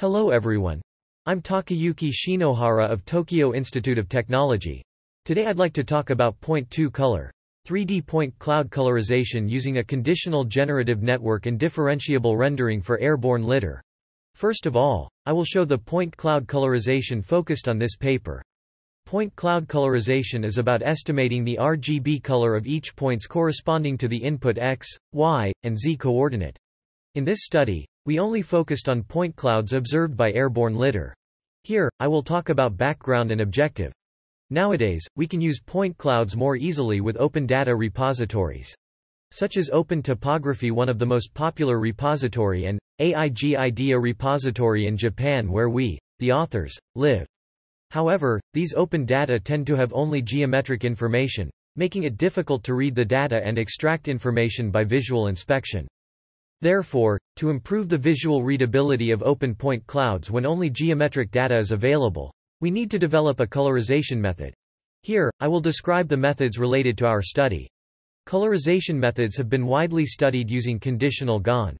Hello everyone. I'm Takayuki Shinohara of Tokyo Institute of Technology. Today I'd like to talk about point 2 color. 3D point cloud colorization using a conditional generative network and differentiable rendering for airborne litter. First of all, I will show the point cloud colorization focused on this paper. Point cloud colorization is about estimating the RGB color of each point's corresponding to the input x, y, and z coordinate. In this study, we only focused on point clouds observed by airborne litter. Here, I will talk about background and objective. Nowadays, we can use point clouds more easily with open data repositories. Such as Open Topography one of the most popular repository and, AIG IDEA repository in Japan where we, the authors, live. However, these open data tend to have only geometric information, making it difficult to read the data and extract information by visual inspection. Therefore, to improve the visual readability of open-point clouds when only geometric data is available, we need to develop a colorization method. Here, I will describe the methods related to our study. Colorization methods have been widely studied using conditional GAN.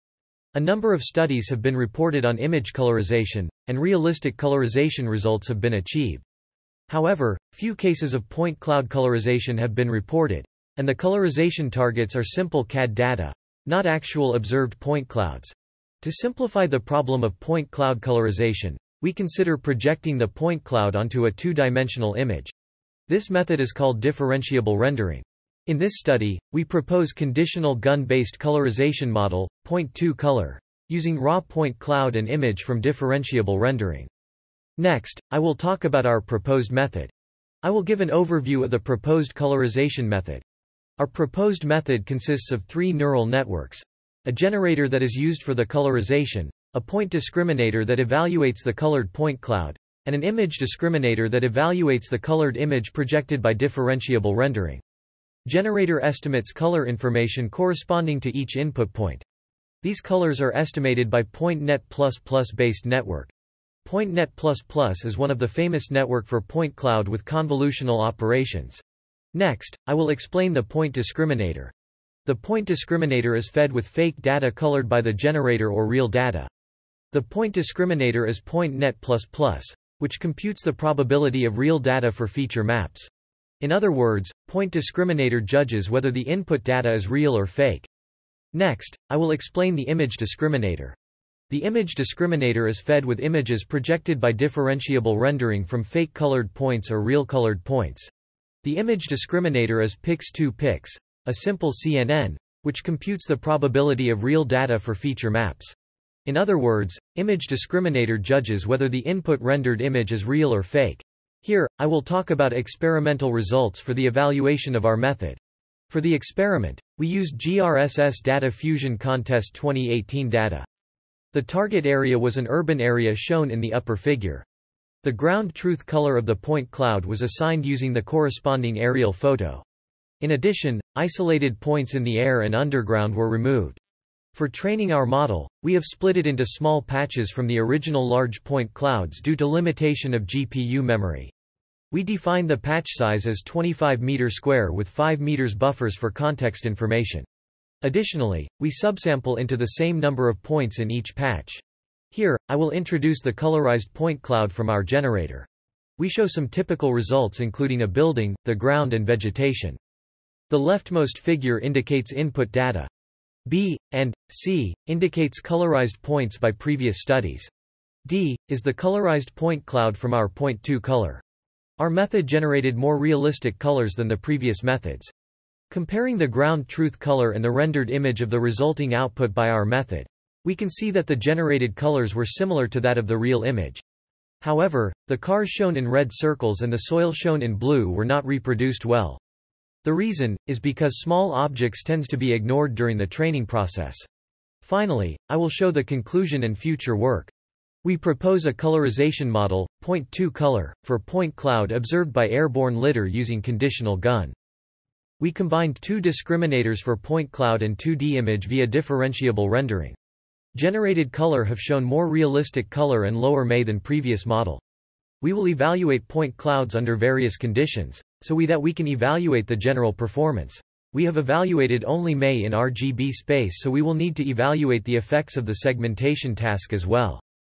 A number of studies have been reported on image colorization, and realistic colorization results have been achieved. However, few cases of point cloud colorization have been reported, and the colorization targets are simple CAD data, not actual observed point clouds. To simplify the problem of point cloud colorization, we consider projecting the point cloud onto a two-dimensional image. This method is called differentiable rendering. In this study, we propose conditional gun-based colorization model, point 2 color, using raw point cloud and image from differentiable rendering. Next, I will talk about our proposed method. I will give an overview of the proposed colorization method. Our proposed method consists of three neural networks. A generator that is used for the colorization, a point discriminator that evaluates the colored point cloud, and an image discriminator that evaluates the colored image projected by differentiable rendering. Generator estimates color information corresponding to each input point. These colors are estimated by PointNet++ based network. PointNet++ is one of the famous network for point cloud with convolutional operations. Next, I will explain the point discriminator. The point discriminator is fed with fake data colored by the generator or real data. The point discriminator is PointNet++, which computes the probability of real data for feature maps. In other words, point discriminator judges whether the input data is real or fake. Next, I will explain the image discriminator. The image discriminator is fed with images projected by differentiable rendering from fake colored points or real colored points. The image discriminator is PIX2PIX, a simple CNN, which computes the probability of real data for feature maps. In other words, image discriminator judges whether the input rendered image is real or fake. Here, I will talk about experimental results for the evaluation of our method. For the experiment, we used GRSS Data Fusion Contest 2018 data. The target area was an urban area shown in the upper figure. The ground truth color of the point cloud was assigned using the corresponding aerial photo. In addition, isolated points in the air and underground were removed. For training our model, we have split it into small patches from the original large point clouds due to limitation of GPU memory. We define the patch size as 25 meter square with 5 meters buffers for context information. Additionally, we subsample into the same number of points in each patch. Here, I will introduce the colorized point cloud from our generator. We show some typical results including a building, the ground and vegetation. The leftmost figure indicates input data. B, and, C, indicates colorized points by previous studies. D, is the colorized point cloud from our point 2 color. Our method generated more realistic colors than the previous methods. Comparing the ground truth color and the rendered image of the resulting output by our method, we can see that the generated colors were similar to that of the real image. However, the cars shown in red circles and the soil shown in blue were not reproduced well. The reason, is because small objects tends to be ignored during the training process. Finally, I will show the conclusion and future work. We propose a colorization model, point 2 color, for point cloud observed by airborne litter using conditional gun. We combined two discriminators for point cloud and 2D image via differentiable rendering. Generated color have shown more realistic color and lower May than previous model. We will evaluate point clouds under various conditions, so we that we can evaluate the general performance. We have evaluated only May in RGB space so we will need to evaluate the effects of the segmentation task as well.